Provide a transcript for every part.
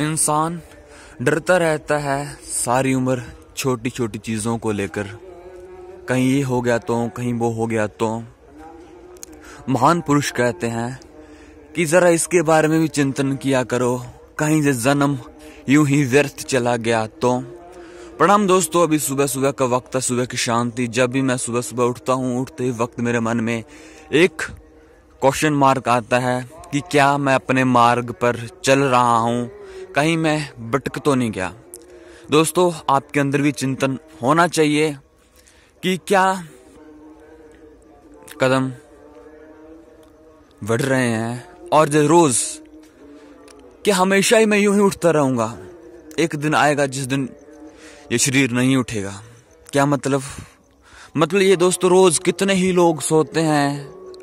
इंसान डरता रहता है सारी उम्र छोटी छोटी चीज़ों को लेकर कहीं ये हो गया तो कहीं वो हो गया तो महान पुरुष कहते हैं कि ज़रा इसके बारे में भी चिंतन किया करो कहीं से जन्म यूं ही व्यर्थ चला गया तो प्रणाम दोस्तों अभी सुबह सुबह का वक्त है सुबह की शांति जब भी मैं सुबह सुबह उठता हूँ उठते ही वक्त मेरे मन में एक क्वेश्चन मार्क आता है कि क्या मैं अपने मार्ग पर चल रहा हूँ कहीं मैं भटक तो नहीं गया दोस्तों आपके अंदर भी चिंतन होना चाहिए कि क्या कदम बढ़ रहे हैं और जो रोज कि हमेशा ही मैं यूं ही उठता रहूंगा एक दिन आएगा जिस दिन ये शरीर नहीं उठेगा क्या मतलब मतलब ये दोस्तों रोज कितने ही लोग सोते हैं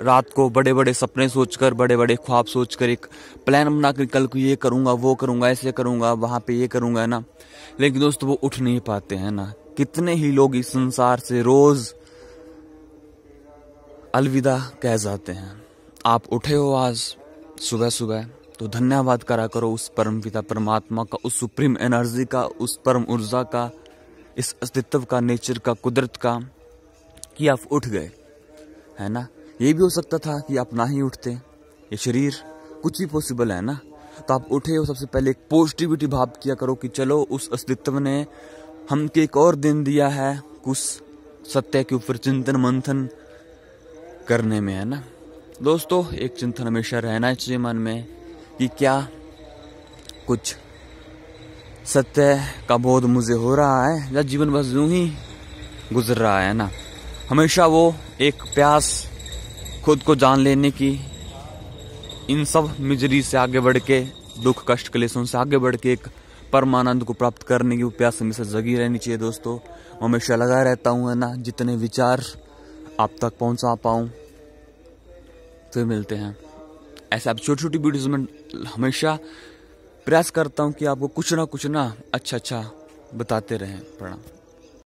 रात को बड़े बड़े सपने सोचकर बड़े बड़े ख्वाब सोचकर एक प्लान बना कर कल को ये करूँगा वो करूँगा ऐसे करूँगा वहाँ पे ये करूँगा ना लेकिन दोस्तों वो उठ नहीं पाते हैं ना कितने ही लोग इस संसार से रोज अलविदा कह जाते हैं आप उठे हो आज सुबह सुबह तो धन्यवाद करा करो उस परम पिता परमात्मा का उस सुप्रीम एनर्जी का उस परम ऊर्जा का इस अस्तित्व का नेचर का कुदरत का कि आप उठ गए है ना ये भी हो सकता था कि आप ना ही उठते ये शरीर कुछ भी पॉसिबल है ना तो आप उठे हो सबसे पहले एक पॉजिटिविटी भाव किया करो कि चलो उस अस्तित्व ने हमके एक और दिन दिया है कुछ सत्य के ऊपर चिंतन मंथन करने में है ना दोस्तों एक चिंतन हमेशा रहना चाहिए मन में कि क्या कुछ सत्य का बोध मुझे हो रहा है या जीवन बस यूं ही गुजर रहा है ना हमेशा वो एक प्यास खुद को जान लेने की इन सब मिजरी से आगे बढ़ के दुख कष्ट क्लेशों से आगे बढ़ के एक परमानंद को प्राप्त करने की प्यास हमेशा जगी रहनी चाहिए दोस्तों हमेशा लगा रहता हूँ है ना जितने विचार आप तक पहुँचा पाऊँ फिर मिलते हैं ऐसे आप छोटी छोटी वीडियोज़ में हमेशा प्रयास करता हूँ कि आपको कुछ ना कुछ ना अच्छा अच्छा बताते रहें प्रणाम